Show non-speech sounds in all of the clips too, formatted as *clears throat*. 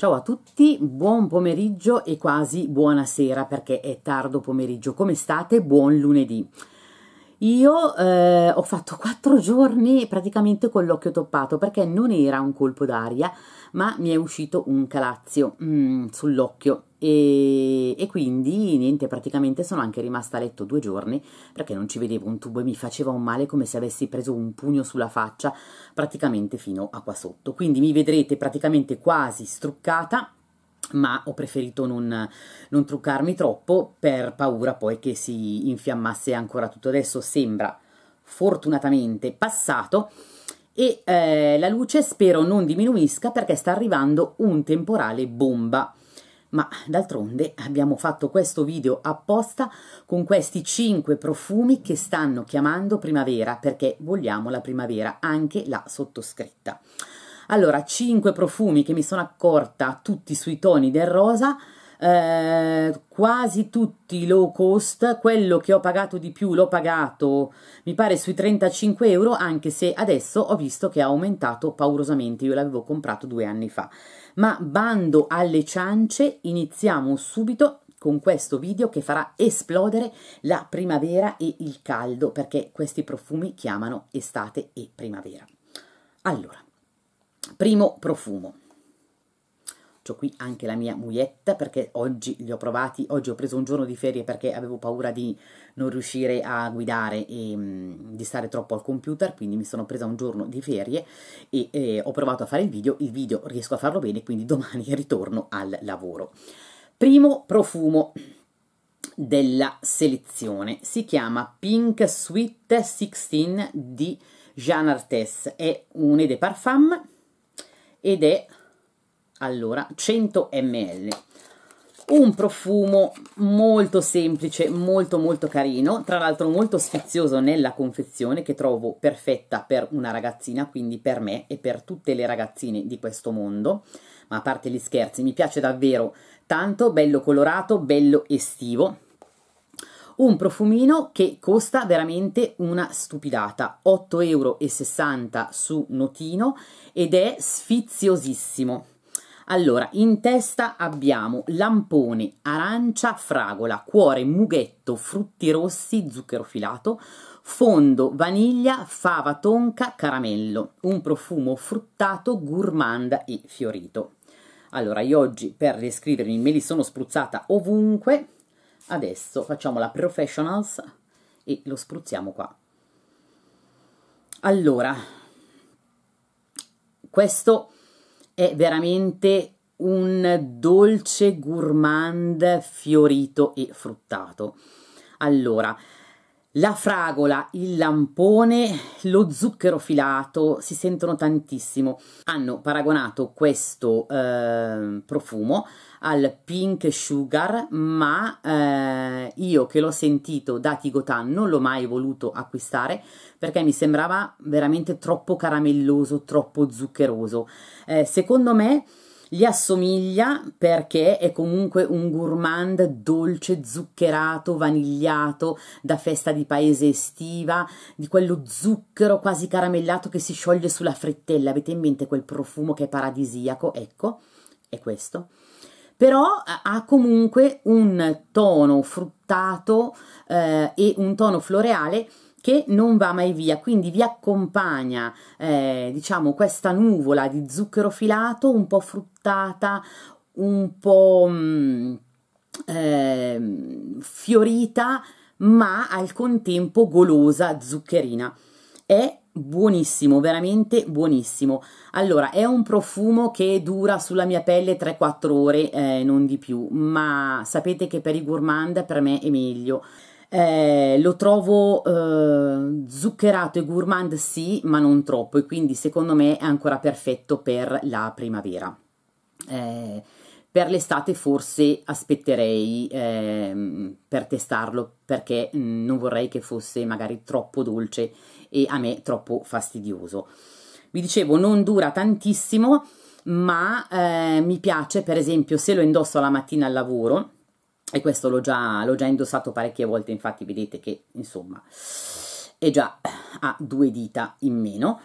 Ciao a tutti, buon pomeriggio e quasi buonasera perché è tardo pomeriggio. Come state? Buon lunedì. Io eh, ho fatto quattro giorni praticamente con l'occhio toppato perché non era un colpo d'aria, ma mi è uscito un calazio mm, sull'occhio e, e, quindi niente, praticamente sono anche rimasta a letto due giorni perché non ci vedevo un tubo e mi faceva un male come se avessi preso un pugno sulla faccia praticamente fino a qua sotto. Quindi mi vedrete praticamente quasi struccata ma ho preferito non, non, truccarmi troppo per paura poi che si infiammasse ancora tutto. Adesso sembra fortunatamente passato e eh, la luce spero non diminuisca perché sta arrivando un temporale bomba. Ma d'altronde abbiamo fatto questo video apposta con questi 5 profumi che stanno chiamando primavera perché vogliamo la primavera, anche la sottoscritta. Allora, 5 profumi che mi sono accorta tutti sui toni del rosa, eh, quasi tutti low cost, quello che ho pagato di più l'ho pagato mi pare sui 35 euro, anche se adesso ho visto che ha aumentato paurosamente, io l'avevo comprato due anni fa. Ma bando alle ciance, iniziamo subito con questo video che farà esplodere la primavera e il caldo, perché questi profumi chiamano estate e primavera. Allora, Primo profumo. Ho qui anche la mia muglietta perché oggi li ho provati, oggi ho preso un giorno di ferie perché avevo paura di non riuscire a guidare e mh, mm, di stare troppo al computer, quindi mi sono presa un giorno di ferie e eh, ho provato a fare il video, il video riesco a farlo bene, quindi domani *laughs* ritorno al lavoro. Primo profumo della selezione si chiama Pink Sweet 16 di Jean Artes, è un eau de parfum ed è allora 100 ml un profumo molto semplice, molto molto carino, tra l'altro molto sfizioso nella confezione che trovo perfetta per una ragazzina, quindi per me e per tutte le ragazzine di questo mondo, ma a parte gli scherzi mi piace davvero tanto, bello colorato, bello estivo, un profumino che costa veramente una stupidata, 8,60 euro su notino ed è sfiziosissimo. Allora, in testa abbiamo lampone, arancia, fragola, cuore, mughetto, frutti rossi, zucchero filato, fondo, vaniglia, fava tonca, caramello, un profumo fruttato, gourmand e fiorito. Allora, io oggi per descrivermi me li sono spruzzata ovunque, Adesso facciamo la professionals e lo spruzziamo qua. Allora, questo è veramente un dolce gourmand fiorito e fruttato. Allora, la fragola, il lampone, lo zucchero filato si sentono tantissimo. Hanno paragonato questo eh, profumo al pink sugar, ma eh, io che l'ho sentito da Tigotan non l'ho mai voluto acquistare perché mi sembrava veramente troppo caramelloso, troppo zuccheroso. Eh, secondo me gli assomiglia perché è comunque un gourmand dolce, zuccherato, vanigliato, da festa di paese estiva, di quello zucchero quasi caramellato che si scioglie sulla frittella. Avete in mente quel profumo che è paradisiaco? Ecco, è questo però eh, ha comunque un tono fruttato eh, e un tono floreale che non va mai via, quindi vi accompagna eh, diciamo questa nuvola di zucchero filato un po' fruttata, un po' mh, mm, eh, fiorita, ma al contempo golosa, zuccherina. È buonissimo, veramente buonissimo. Allora, è un profumo che dura sulla mia pelle 3-4 ore, eh, non di più, ma sapete che per i gourmand per me è meglio eh, lo trovo eh, zuccherato e gourmand sì, ma non troppo e quindi secondo me è ancora perfetto per la primavera. Eh, per l'estate forse aspetterei ehm, per testarlo perché mh, mm, non vorrei che fosse magari troppo dolce e a me troppo fastidioso. Vi dicevo, non dura tantissimo, ma eh, mi piace per esempio se lo indosso la mattina al lavoro e questo l'ho già, l'ho già indossato parecchie volte, infatti vedete che insomma è già a due dita in meno.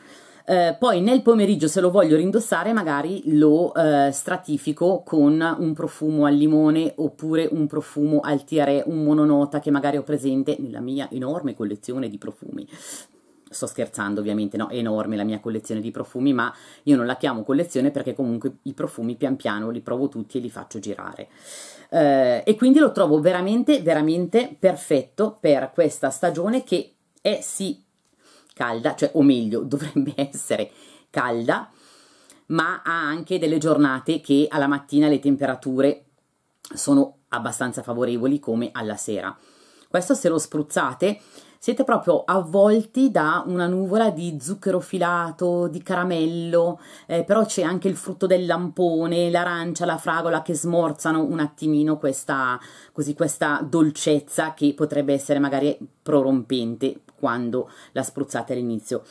Eh, poi nel pomeriggio se lo voglio rindossare magari lo eh, stratifico con un profumo al limone oppure un profumo al tiare, un mononota che magari ho presente nella mia enorme collezione di profumi Sto scherzando ovviamente, no, è enorme la mia collezione di profumi, ma io non la chiamo collezione perché comunque i profumi pian piano li provo tutti e li faccio girare. Eh, e quindi lo trovo veramente, veramente perfetto per questa stagione che è sì calda, cioè o meglio *laughs* dovrebbe essere calda, ma ha anche delle giornate che alla mattina le temperature sono abbastanza favorevoli come alla sera. Questo se lo spruzzate siete proprio avvolti da una nuvola di zucchero filato, di caramello, eh, però c'è anche il frutto del lampone, l'arancia, la fragola che smorzano un attimino questa, così, questa dolcezza che potrebbe essere magari prorompente quando la spruzzate all'inizio.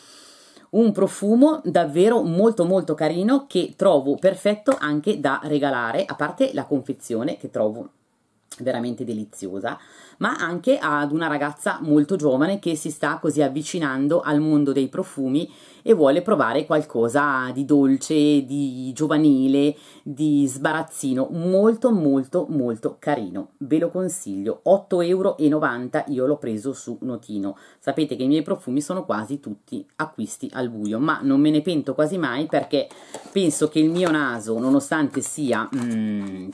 Un profumo davvero molto molto carino che trovo perfetto anche da regalare, a parte la confezione che trovo veramente deliziosa, ma anche ad una ragazza molto giovane che si sta così avvicinando al mondo dei profumi e vuole provare qualcosa di dolce, di giovanile, di sbarazzino, molto molto molto carino. Ve lo consiglio, 8,90 euro io l'ho preso su Notino. Sapete che i miei profumi sono quasi tutti acquisti al buio, ma non me ne pento quasi mai perché penso che il mio naso, nonostante sia... Mm,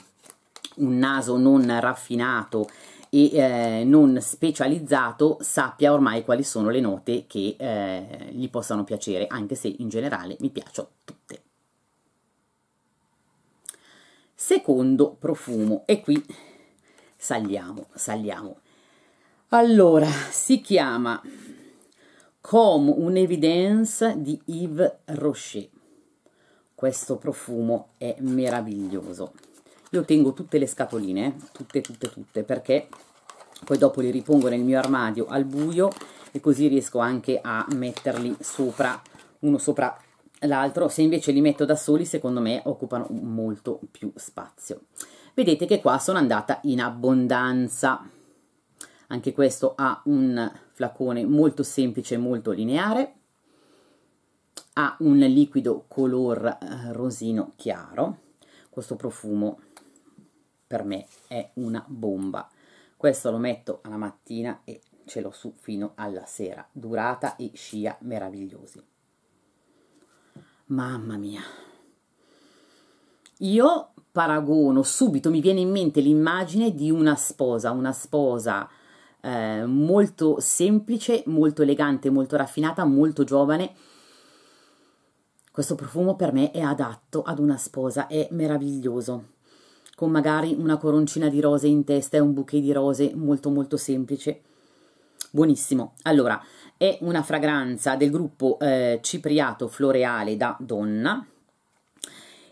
un naso non raffinato e eh, non specializzato sappia ormai quali sono le note che eh, gli possano piacere, anche se in generale mi piacciono tutte. Secondo profumo, e qui saliamo, saliamo. Allora, si chiama come un evidence di Yves Rocher. Questo profumo è meraviglioso io tengo tutte le scatoline, tutte, tutte, tutte, perché poi dopo li ripongo nel mio armadio al buio e così riesco anche a metterli sopra, uno sopra l'altro. Se invece li metto da soli, secondo me occupano molto più spazio. Vedete che qua sono andata in abbondanza. Anche questo ha un flacone molto semplice, molto lineare. Ha un liquido color eh, rosino chiaro, questo profumo per me è una bomba. Questo lo metto alla mattina e ce l'ho su fino alla sera. Durata e scia meravigliosi. Mamma mia. Io paragono subito, mi viene in mente l'immagine di una sposa, una sposa eh, molto semplice, molto elegante, molto raffinata, molto giovane. Questo profumo per me è adatto ad una sposa, è meraviglioso con magari una coroncina di rose in testa e un bouquet di rose molto molto semplice. Buonissimo. Allora, è una fragranza del gruppo eh, Cipriato Floreale da Donna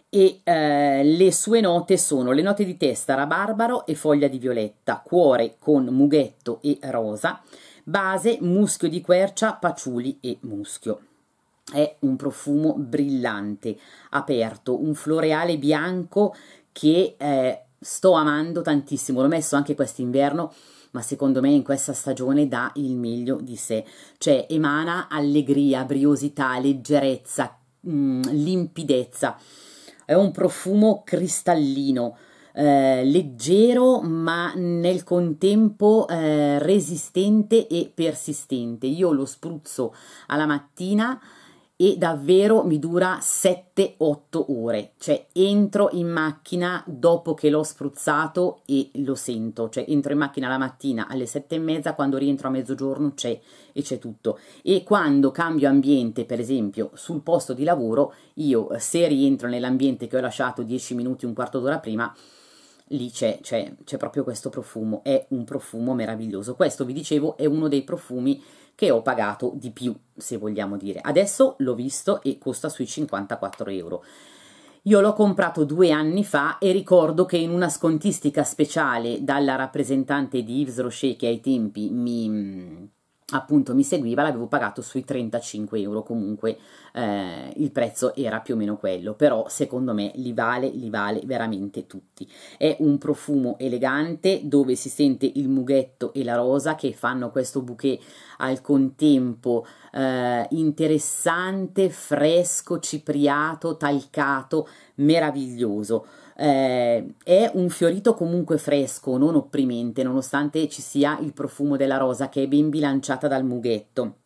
e eh, le sue note sono le note di testa, rabarbaro e foglia di violetta, cuore con mughetto e rosa, base muschio di quercia, paciuli e muschio. È un profumo brillante, aperto, un floreale bianco che eh, sto amando tantissimo. L'ho messo anche quest'inverno, ma secondo me in questa stagione dà il meglio di sé. Cioè emana allegria, briosità, leggerezza, mh, mm, limpidezza. È un profumo cristallino. Eh, leggero ma nel contempo eh, resistente e persistente. Io lo spruzzo alla mattina e davvero mi dura 7-8 ore, cioè entro in macchina dopo che l'ho spruzzato e lo sento, cioè entro in macchina la mattina alle 7 e mezza, quando rientro a mezzogiorno c'è e c'è tutto e quando cambio ambiente, per esempio sul posto di lavoro, io se rientro nell'ambiente che ho lasciato 10 minuti, un quarto d'ora prima, lì c'è, c'è, c'è proprio questo profumo, è un profumo meraviglioso. Questo, vi dicevo, è uno dei profumi che ho pagato di più, se vogliamo dire. Adesso l'ho visto e costa sui 54 euro. Io l'ho comprato due anni fa e ricordo che in una scontistica speciale dalla rappresentante di Yves Rocher che ai tempi mi, appunto mi seguiva l'avevo pagato sui 35 euro comunque eh, il prezzo era più o meno quello però secondo me li vale li vale veramente tutti è un profumo elegante dove si sente il mughetto e la rosa che fanno questo bouquet al contempo eh, interessante fresco cipriato talcato meraviglioso eh, è un fiorito comunque fresco, non opprimente, nonostante ci sia il profumo della rosa che è ben bilanciata dal mughetto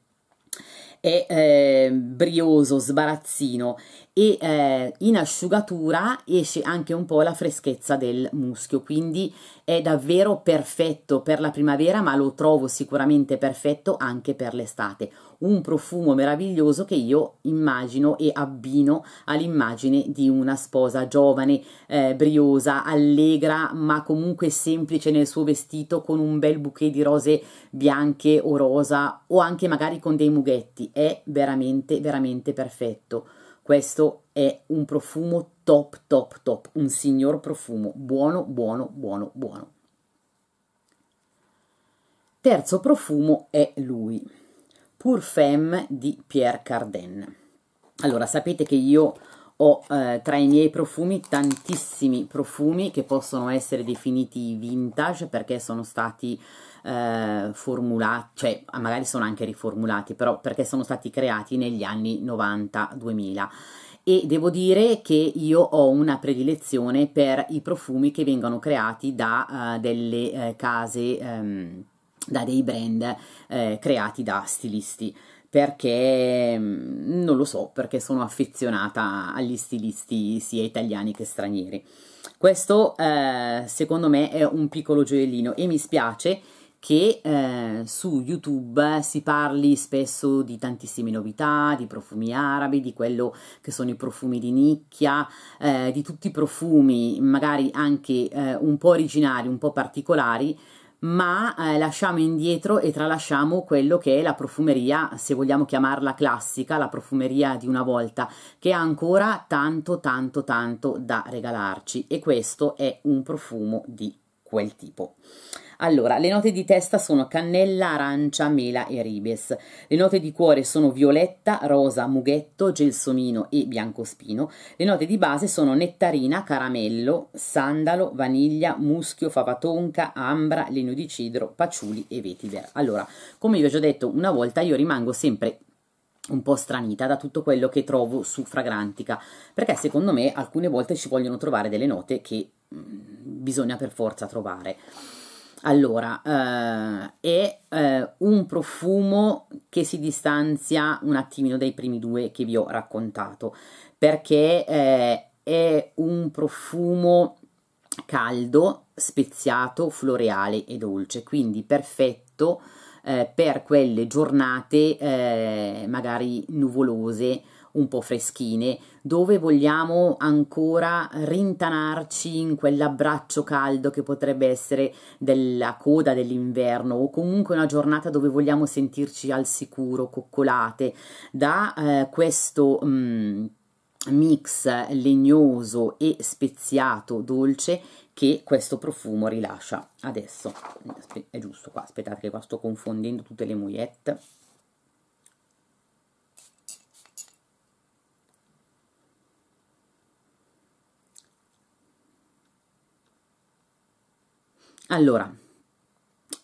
è eh, brioso, sbarazzino e eh, in asciugatura esce anche un po' la freschezza del muschio, quindi è davvero perfetto per la primavera, ma lo trovo sicuramente perfetto anche per l'estate. Un profumo meraviglioso che io immagino e abbino all'immagine di una sposa giovane, eh, briosa, allegra, ma comunque semplice nel suo vestito con un bel bouquet di rose bianche o rosa o anche magari con dei mughetti. È veramente veramente perfetto. Questo è un profumo top, top, top, un signor profumo, buono, buono, buono, buono. Terzo profumo è lui, Femme di Pierre Carden Allora, sapete che io ho eh, tra i miei profumi tantissimi profumi che possono essere definiti vintage perché sono stati eh, formulati, cioè ah, magari sono anche riformulati, però perché sono stati creati negli anni 90-2000 e devo dire che io ho una predilezione per i profumi che vengono creati da uh, delle uh, case, um, da dei brand uh, creati da stilisti perché mm, non lo so, perché sono affezionata agli stilisti sia italiani che stranieri. Questo secondo me è un piccolo gioiellino e mi spiace che eh, su YouTube si parli spesso di tantissime novità, di profumi arabi, di quello che sono i profumi di nicchia, eh, di tutti i profumi, magari anche eh, un po' originali, un po' particolari, ma eh, lasciamo indietro e tralasciamo quello che è la profumeria, se vogliamo chiamarla classica, la profumeria di una volta, che ha ancora tanto, tanto, tanto da regalarci e questo è un profumo di quel tipo. Allora, le note di testa sono cannella, arancia, mela e ribes. Le note di cuore sono violetta, rosa, mughetto, gelsomino e biancospino. Le note di base sono nettarina, caramello, sandalo, vaniglia, muschio, favatonca, ambra, legno di cidro, paciuli e vetiver. Allora, come vi ho già detto una volta, io rimango sempre un po' stranita da tutto quello che trovo su Fragrantica, perché secondo me alcune volte ci vogliono trovare delle note che mm, bisogna per forza trovare. Allora, eh, è eh, un profumo che si distanzia un attimino dai primi due che vi ho raccontato, perché eh, è un profumo caldo, speziato, floreale e dolce, quindi perfetto eh, per quelle giornate eh, magari nuvolose un po' freschine, dove vogliamo ancora rintanarci in quell'abbraccio caldo che potrebbe essere della coda dell'inverno o comunque una giornata dove vogliamo sentirci al sicuro, coccolate da eh, questo mh, mm, mix legnoso e speziato dolce che questo profumo rilascia. Adesso è giusto qua, aspettate che qua sto confondendo tutte le mogliette. Allora,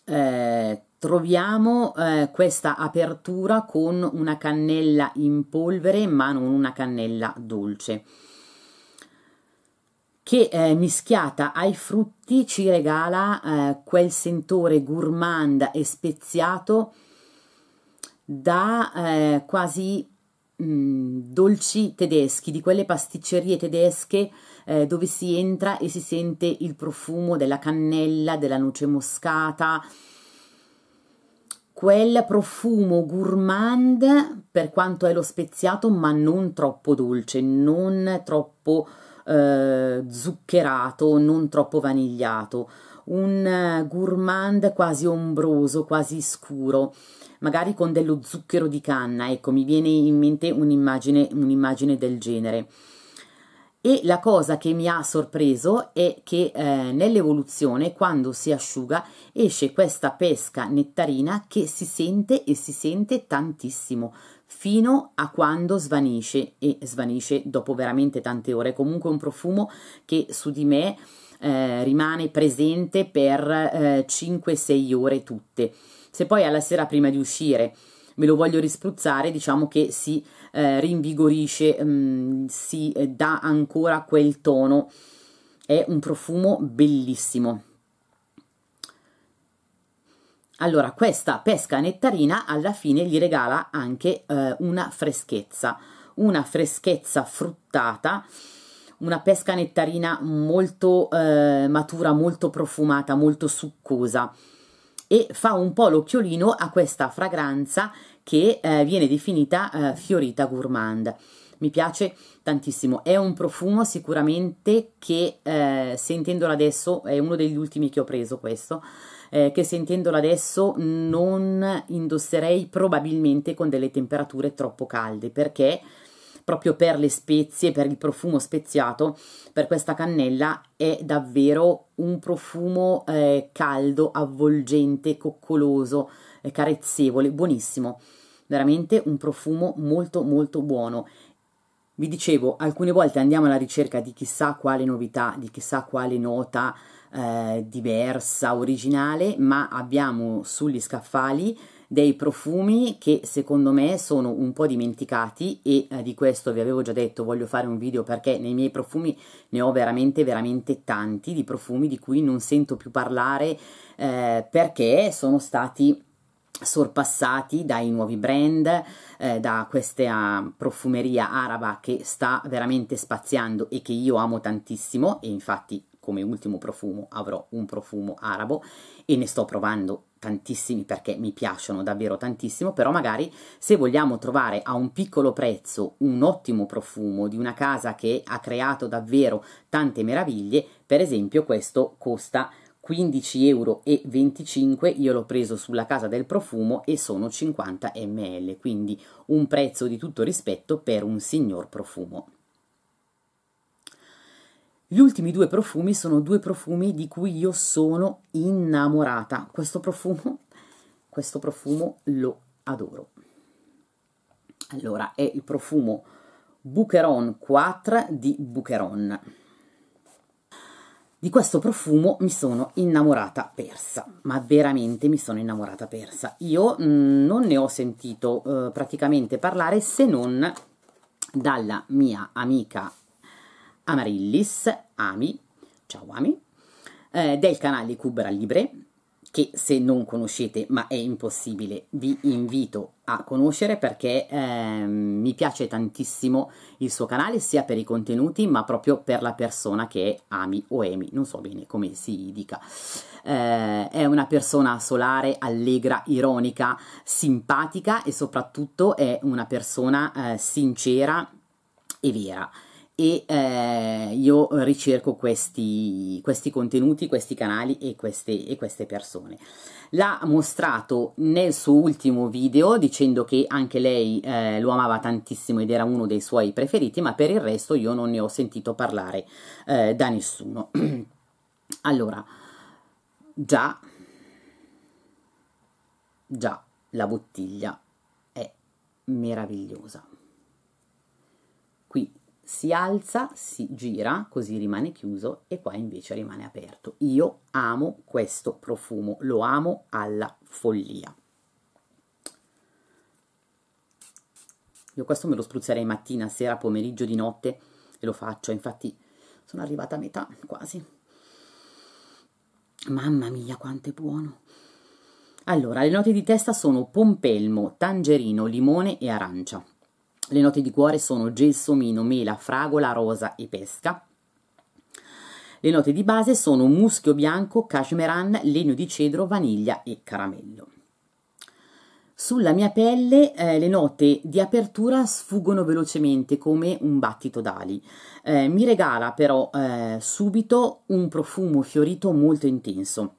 eh, troviamo eh, questa apertura con una cannella in polvere ma non una cannella dolce che eh, mischiata ai frutti ci regala eh, quel sentore gourmand e speziato da eh, quasi mh, mm, dolci tedeschi, di quelle pasticcerie tedesche eh, dove si entra e si sente il profumo della cannella, della noce moscata, quel profumo gourmand per quanto è lo speziato ma non troppo dolce, non troppo eh, zuccherato, non troppo vanigliato, un eh, gourmand quasi ombroso, quasi scuro magari con dello zucchero di canna, ecco, mi viene in mente un'immagine, un'immagine del genere. E la cosa che mi ha sorpreso è che eh, nell'evoluzione, quando si asciuga, esce questa pesca nettarina che si sente e si sente tantissimo, fino a quando svanisce, e svanisce dopo veramente tante ore. comunque un profumo che su di me eh, rimane presente per eh, 5-6 ore tutte. Se poi alla sera prima di uscire me lo voglio rispruzzare, diciamo che si eh, rinvigorisce, mh, mm, si eh, dà ancora quel tono. È un profumo bellissimo. Allora, questa pesca nettarina alla fine gli regala anche eh, una freschezza, una freschezza fruttata, una pesca nettarina molto eh, matura, molto profumata, molto succosa e fa un po' l'occhiolino a questa fragranza che eh, viene definita eh, fiorita gourmand. Mi piace tantissimo, è un profumo sicuramente che eh, sentendolo adesso, è uno degli ultimi che ho preso questo, eh, che sentendolo adesso non indosserei probabilmente con delle temperature troppo calde perché proprio per le spezie, per il profumo speziato, per questa cannella è davvero un profumo eh, caldo, avvolgente, coccoloso, eh, carezzevole, buonissimo. Veramente un profumo molto molto buono. Vi dicevo, alcune volte andiamo alla ricerca di chissà quale novità, di chissà quale nota eh, diversa, originale, ma abbiamo sugli scaffali dei profumi che secondo me sono un po' dimenticati e eh, di questo vi avevo già detto voglio fare un video perché nei miei profumi ne ho veramente veramente tanti di profumi di cui non sento più parlare eh, perché sono stati sorpassati dai nuovi brand, eh, da questa profumeria araba che sta veramente spaziando e che io amo tantissimo e infatti come ultimo profumo avrò un profumo arabo e ne sto provando tantissimi perché mi piacciono davvero tantissimo, però magari se vogliamo trovare a un piccolo prezzo un ottimo profumo di una casa che ha creato davvero tante meraviglie, per esempio questo costa 15,25 euro, io l'ho preso sulla casa del profumo e sono 50 ml, quindi un prezzo di tutto rispetto per un signor profumo. Gli ultimi due profumi sono due profumi di cui io sono innamorata. Questo profumo, questo profumo lo adoro. Allora, è il profumo Bucheron 4 di Bucheron. Di questo profumo mi sono innamorata persa, ma veramente mi sono innamorata persa. Io mm, non ne ho sentito eh, praticamente parlare se non dalla mia amica Amarillis, Ami, ciao Ami, eh, del canale Cubra Libre, che se non conoscete, ma è impossibile, vi invito a conoscere perché eh, mi piace tantissimo il suo canale, sia per i contenuti, ma proprio per la persona che è Ami o Emi, non so bene come si dica. Eh, è una persona solare, allegra, ironica, simpatica e soprattutto è una persona eh, sincera e vera e eh, io ricerco questi, questi, contenuti, questi canali e queste, e queste persone. L'ha mostrato nel suo ultimo video dicendo che anche lei eh, lo amava tantissimo ed era uno dei suoi preferiti, ma per il resto io non ne ho sentito parlare eh, da nessuno. *clears throat* allora, già, già la bottiglia è meravigliosa si alza, si gira, così rimane chiuso e qua invece rimane aperto. Io amo questo profumo, lo amo alla follia. Io questo me lo spruzzerei mattina, sera, pomeriggio, di notte e lo faccio, infatti sono arrivata a metà quasi. Mamma mia, quanto è buono! Allora, le note di testa sono pompelmo, tangerino, limone e arancia. Le note di cuore sono gelsomino, mela, fragola, rosa e pesca. Le note di base sono muschio bianco, cashmeran, legno di cedro, vaniglia e caramello. Sulla mia pelle eh, le note di apertura sfuggono velocemente come un battito d'ali. Eh, mi regala però eh, subito un profumo fiorito molto intenso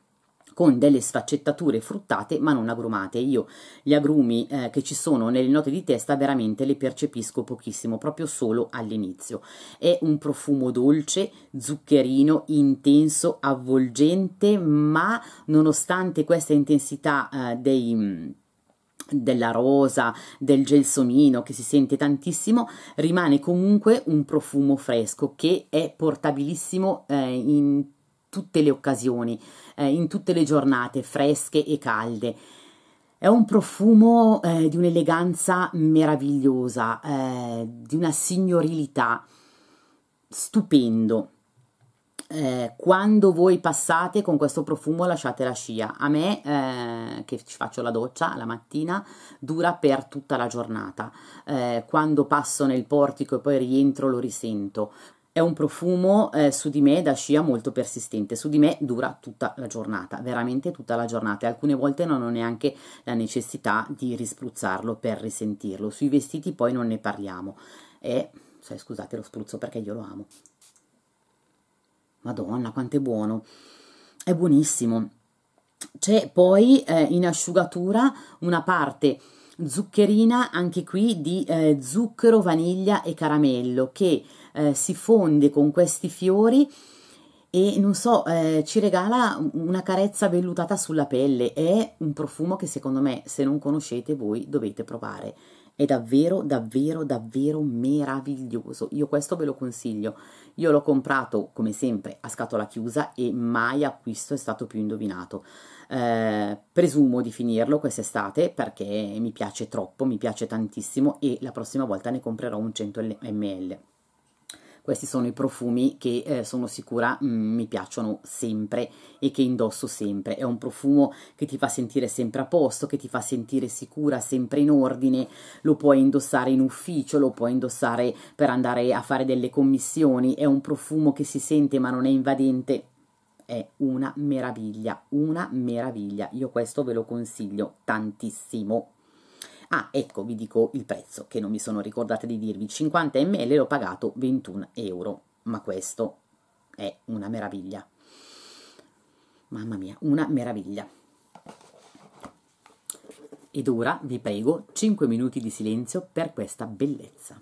con delle sfaccettature fruttate ma non agrumate. Io gli agrumi eh, che ci sono nelle note di testa veramente le percepisco pochissimo, proprio solo all'inizio. È un profumo dolce, zuccherino, intenso, avvolgente, ma nonostante questa intensità eh, dei mm, della rosa, del gelsomino che si sente tantissimo, rimane comunque un profumo fresco che è portabilissimo eh, in tutte le occasioni, eh, in tutte le giornate, fresche e calde. È un profumo eh, di un'eleganza meravigliosa, eh, di una signorilità stupendo. Eh, quando voi passate con questo profumo lasciate la scia. A me, eh, che faccio la doccia la mattina, dura per tutta la giornata. Eh, quando passo nel portico e poi rientro lo risento. È un profumo eh, su di me da scia molto persistente, su di me dura tutta la giornata, veramente tutta la giornata e alcune volte non ho neanche la necessità di rispruzzarlo per risentirlo. Sui vestiti poi non ne parliamo e cioè, scusate lo spruzzo perché io lo amo. Madonna, quanto è buono! È buonissimo. C'è poi eh, in asciugatura una parte zuccherina anche qui di eh, zucchero, vaniglia e caramello che eh, si fonde con questi fiori e non so, eh, ci regala una carezza vellutata sulla pelle, è un profumo che secondo me se non conoscete voi dovete provare, è davvero davvero davvero meraviglioso, io questo ve lo consiglio, io l'ho comprato come sempre a scatola chiusa e mai acquisto è stato più indovinato, eh, presumo di finirlo quest'estate perché mi piace troppo, mi piace tantissimo e la prossima volta ne comprerò un 100 ml. Questi sono i profumi che eh, sono sicura mh, mm, mi piacciono sempre e che indosso sempre. È un profumo che ti fa sentire sempre a posto, che ti fa sentire sicura, sempre in ordine. Lo puoi indossare in ufficio, lo puoi indossare per andare a fare delle commissioni. È un profumo che si sente ma non è invadente. È una meraviglia, una meraviglia. Io questo ve lo consiglio tantissimo. Ah, ecco, vi dico il prezzo, che non mi sono ricordata di dirvi, 50 ml l'ho pagato 21 euro, ma questo è una meraviglia. Mamma mia, una meraviglia. Ed ora vi prego 5 minuti di silenzio per questa bellezza.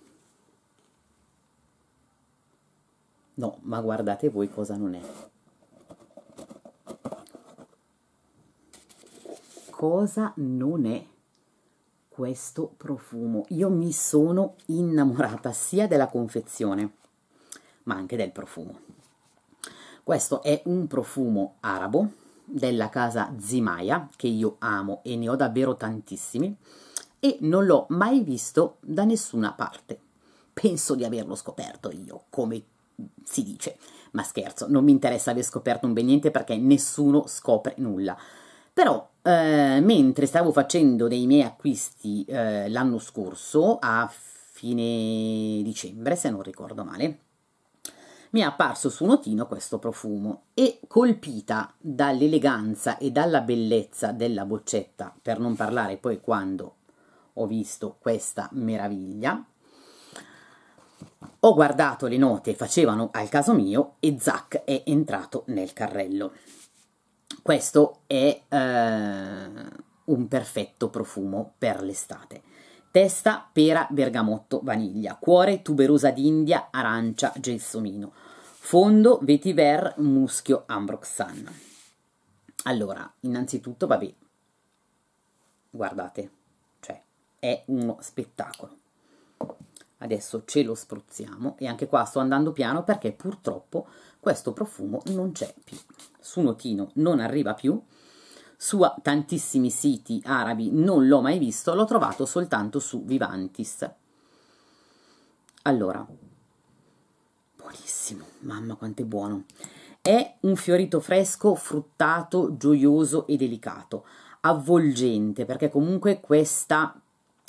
No, ma guardate voi cosa non è. Cosa non è? questo profumo. Io mi sono innamorata sia della confezione ma anche del profumo. Questo è un profumo arabo della casa Zimaya che io amo e ne ho davvero tantissimi e non l'ho mai visto da nessuna parte. Penso di averlo scoperto io, come si dice, ma scherzo, non mi interessa aver scoperto un ben niente perché nessuno scopre nulla. Però eh, mentre stavo facendo dei miei acquisti eh, l'anno scorso, a fine dicembre, se non ricordo male, mi è apparso su notino questo profumo e colpita dall'eleganza e dalla bellezza della boccetta, per non parlare poi quando ho visto questa meraviglia, ho guardato le note, facevano al caso mio e Zac è entrato nel carrello. Questo è eh, un perfetto profumo per l'estate. Testa, pera, bergamotto, vaniglia. Cuore, tuberosa d'India, arancia, gelsomino. Fondo, vetiver, muschio, ambroxan. Allora, innanzitutto, vabbè, guardate, cioè, è uno spettacolo. Adesso ce lo spruzziamo e anche qua sto andando piano perché purtroppo questo profumo non c'è più. Su Notino non arriva più, su tantissimi siti arabi non l'ho mai visto, l'ho trovato soltanto su Vivantis. Allora, buonissimo, mamma quanto è buono. È un fiorito fresco, fruttato, gioioso e delicato, avvolgente, perché comunque questa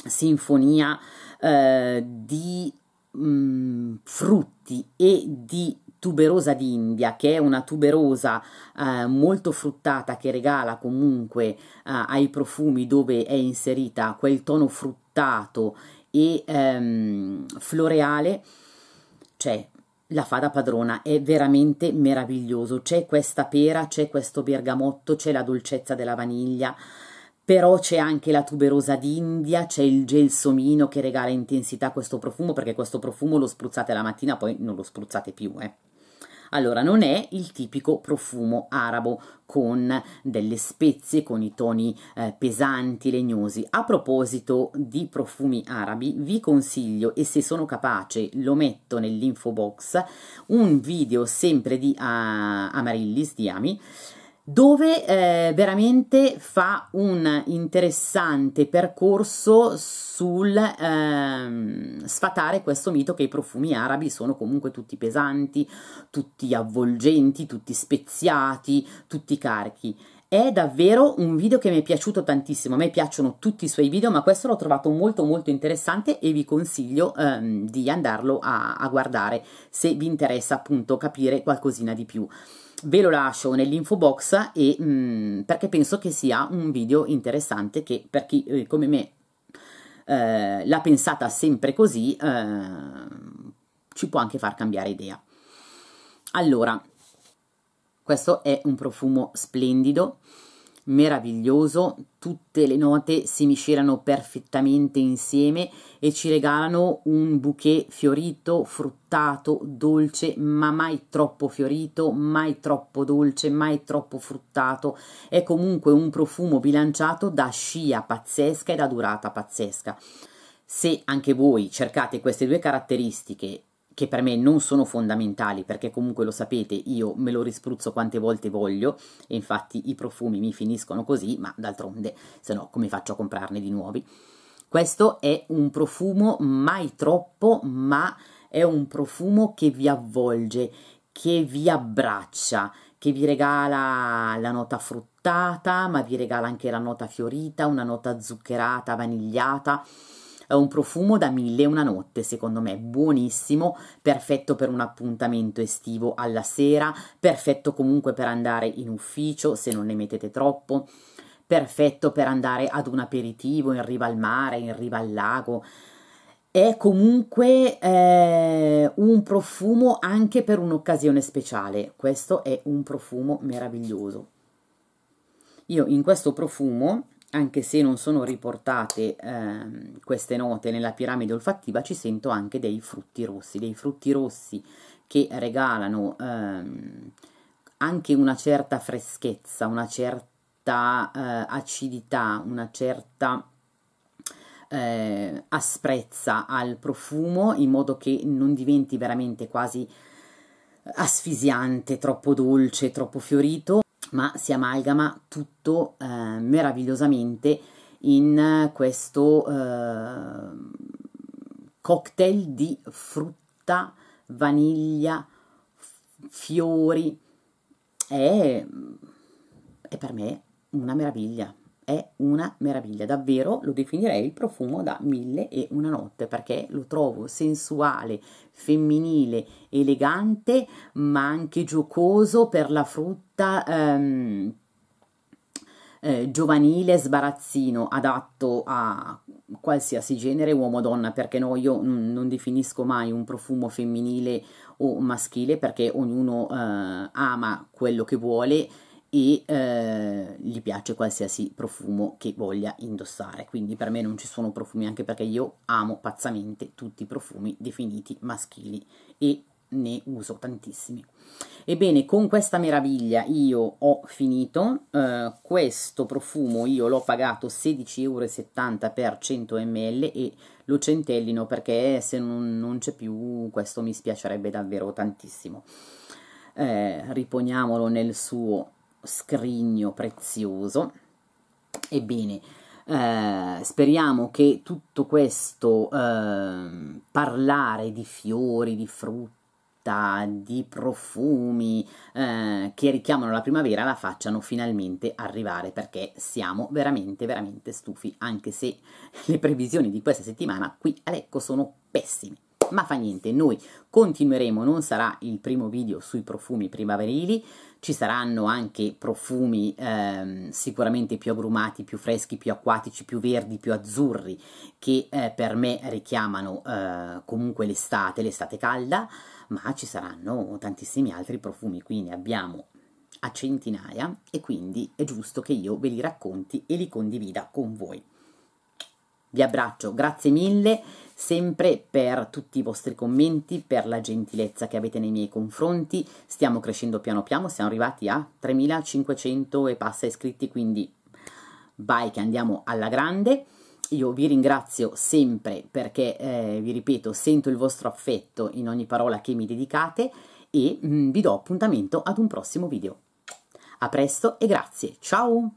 sinfonia eh, di mh, mm, frutti e di tuberosa d'India, che è una tuberosa eh, molto fruttata che regala comunque eh, ai profumi dove è inserita quel tono fruttato e ehm, floreale, cioè la fa da padrona, è veramente meraviglioso. C'è questa pera, c'è questo bergamotto, c'è la dolcezza della vaniglia. Però c'è anche la tuberosa d'India, c'è il gelsomino che regala intensità a questo profumo, perché questo profumo lo spruzzate la mattina, poi non lo spruzzate più, eh. Allora, non è il tipico profumo arabo con delle spezie, con i toni eh, pesanti, legnosi. A proposito di profumi arabi, vi consiglio, e se sono capace lo metto nell'info box, un video sempre di uh, ah, Amarillis, di Ami, dove eh, veramente fa un interessante percorso sul ehm, sfatare questo mito che i profumi arabi sono comunque tutti pesanti, tutti avvolgenti, tutti speziati, tutti carichi. È davvero un video che mi è piaciuto tantissimo, a me piacciono tutti i suoi video, ma questo l'ho trovato molto molto interessante e vi consiglio ehm, di andarlo a, a guardare se vi interessa appunto capire qualcosina di più ve lo lascio nell'info box e, mh, mm, perché penso che sia un video interessante che per chi eh, come me eh, l'ha pensata sempre così eh, ci può anche far cambiare idea. Allora, questo è un profumo splendido meraviglioso, tutte le note si miscelano perfettamente insieme e ci regalano un bouquet fiorito, fruttato, dolce, ma mai troppo fiorito, mai troppo dolce, mai troppo fruttato. È comunque un profumo bilanciato da scia pazzesca e da durata pazzesca. Se anche voi cercate queste due caratteristiche che per me non sono fondamentali perché comunque lo sapete io me lo rispruzzo quante volte voglio e infatti i profumi mi finiscono così ma d'altronde se no come faccio a comprarne di nuovi questo è un profumo mai troppo ma è un profumo che vi avvolge che vi abbraccia che vi regala la nota fruttata ma vi regala anche la nota fiorita una nota zuccherata vanigliata è un profumo da mille e una notte, secondo me, buonissimo, perfetto per un appuntamento estivo alla sera, perfetto comunque per andare in ufficio se non ne mettete troppo, perfetto per andare ad un aperitivo in riva al mare, in riva al lago. È comunque eh, un profumo anche per un'occasione speciale. Questo è un profumo meraviglioso. Io in questo profumo anche se non sono riportate eh, queste note nella piramide olfattiva, ci sento anche dei frutti rossi, dei frutti rossi che regalano ehm, anche una certa freschezza, una certa eh, acidità, una certa eh, asprezza al profumo, in modo che non diventi veramente quasi asfisiante, troppo dolce, troppo fiorito ma si amalgama tutto eh, meravigliosamente in eh, questo eh, cocktail di frutta, vaniglia, fiori. È, è per me una meraviglia, è una meraviglia, davvero lo definirei il profumo da mille e una notte perché lo trovo sensuale, femminile elegante ma anche giocoso per la frutta ehm, eh, giovanile sbarazzino adatto a qualsiasi genere uomo o donna perché no io non definisco mai un profumo femminile o maschile perché ognuno eh, ama quello che vuole e eh, gli piace qualsiasi profumo che voglia indossare, quindi per me non ci sono profumi anche perché io amo pazzamente tutti i profumi definiti maschili e ne uso tantissimi. Ebbene, con questa meraviglia io ho finito, eh, questo profumo io l'ho pagato 16,70 euro per 100 ml e lo centellino perché se non, non c'è più questo mi spiacerebbe davvero tantissimo. Eh, riponiamolo nel suo scrigno prezioso. Ebbene, eh, speriamo che tutto questo eh, parlare di fiori, di frutta, di profumi eh, che richiamano la primavera la facciano finalmente arrivare perché siamo veramente veramente stufi anche se le previsioni di questa settimana qui a Lecco sono pessime. Ecco, ma fa niente, noi continueremo, non sarà il primo video sui profumi primaverili, ci saranno anche profumi ehm, sicuramente più agrumati, più freschi, più acquatici, più verdi, più azzurri, che eh, per me richiamano eh, comunque l'estate, l'estate calda, ma ci saranno tantissimi altri profumi, qui ne abbiamo a centinaia e quindi è giusto che io ve li racconti e li condivida con voi. Vi abbraccio, grazie mille sempre per tutti i vostri commenti, per la gentilezza che avete nei miei confronti. Stiamo crescendo piano piano, siamo arrivati a 3500 e passa iscritti, quindi vai che andiamo alla grande. Io vi ringrazio sempre perché, eh, vi ripeto, sento il vostro affetto in ogni parola che mi dedicate e mh, mm, vi do appuntamento ad un prossimo video. A presto e grazie, ciao!